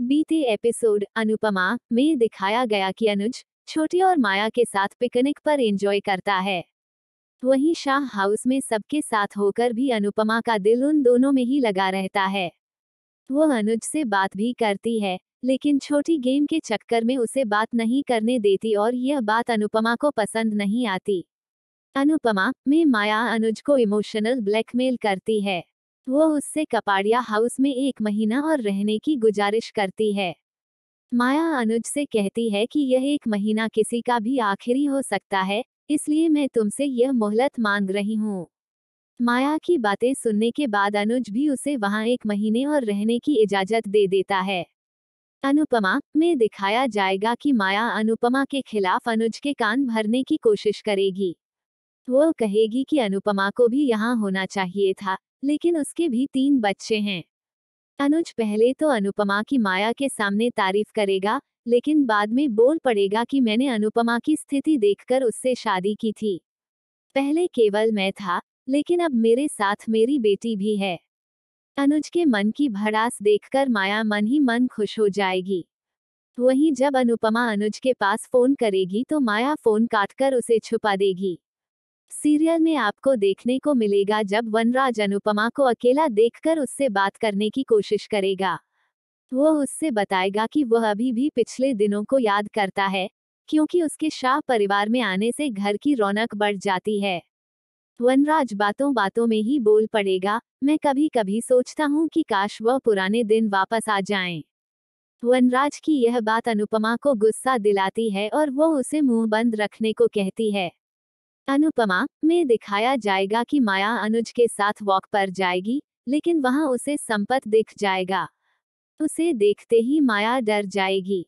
बीते एपिसोड अनुपमा में दिखाया गया कि अनुज छोटी और माया के साथ पिकनिक पर एंजॉय करता है वहीं शाह हाउस में सबके साथ होकर भी अनुपमा का दिल उन दोनों में ही लगा रहता है वो अनुज से बात भी करती है लेकिन छोटी गेम के चक्कर में उसे बात नहीं करने देती और यह बात अनुपमा को पसंद नहीं आती अनुपमा में माया अनुज को इमोशनल ब्लैकमेल करती है वो उससे कपाड़िया हाउस में एक महीना और रहने की गुजारिश करती है माया अनुज से कहती है कि यह एक महीना किसी का भी आखिरी हो सकता है इसलिए मैं तुमसे यह मोहलत मांग रही हूँ माया की बातें सुनने के बाद अनुज भी उसे वहाँ एक महीने और रहने की इजाजत दे देता है अनुपमा में दिखाया जाएगा कि माया अनुपमा के खिलाफ अनुज के कान भरने की कोशिश करेगी वो कहेगी कि अनुपमा को भी यहाँ होना चाहिए था लेकिन उसके भी तीन बच्चे हैं अनुज पहले तो अनुपमा की माया के सामने तारीफ करेगा लेकिन बाद में बोल पड़ेगा कि मैंने अनुपमा की स्थिति देखकर उससे शादी की थी पहले केवल मैं था लेकिन अब मेरे साथ मेरी बेटी भी है अनुज के मन की भड़ास देखकर माया मन ही मन खुश हो जाएगी वहीं जब अनुपमा अनुज के पास फोन करेगी तो माया फोन काटकर उसे छुपा देगी सीरियल में आपको देखने को मिलेगा जब वनराज अनुपमा को अकेला देखकर उससे बात करने की कोशिश करेगा वो उससे बताएगा कि वह अभी भी पिछले दिनों को याद करता है क्योंकि उसके शाह परिवार में आने से घर की रौनक बढ़ जाती है वनराज बातों बातों में ही बोल पड़ेगा मैं कभी कभी सोचता हूँ कि काश वह पुराने दिन वापस आ जाएं। वनराज की यह बात अनुपमा को गुस्सा दिलाती है और वह उसे मुंह बंद रखने को कहती है अनुपमा में दिखाया जाएगा कि माया अनुज के साथ वॉक पर जाएगी लेकिन वहां उसे संपत दिख जाएगा उसे देखते ही माया डर जाएगी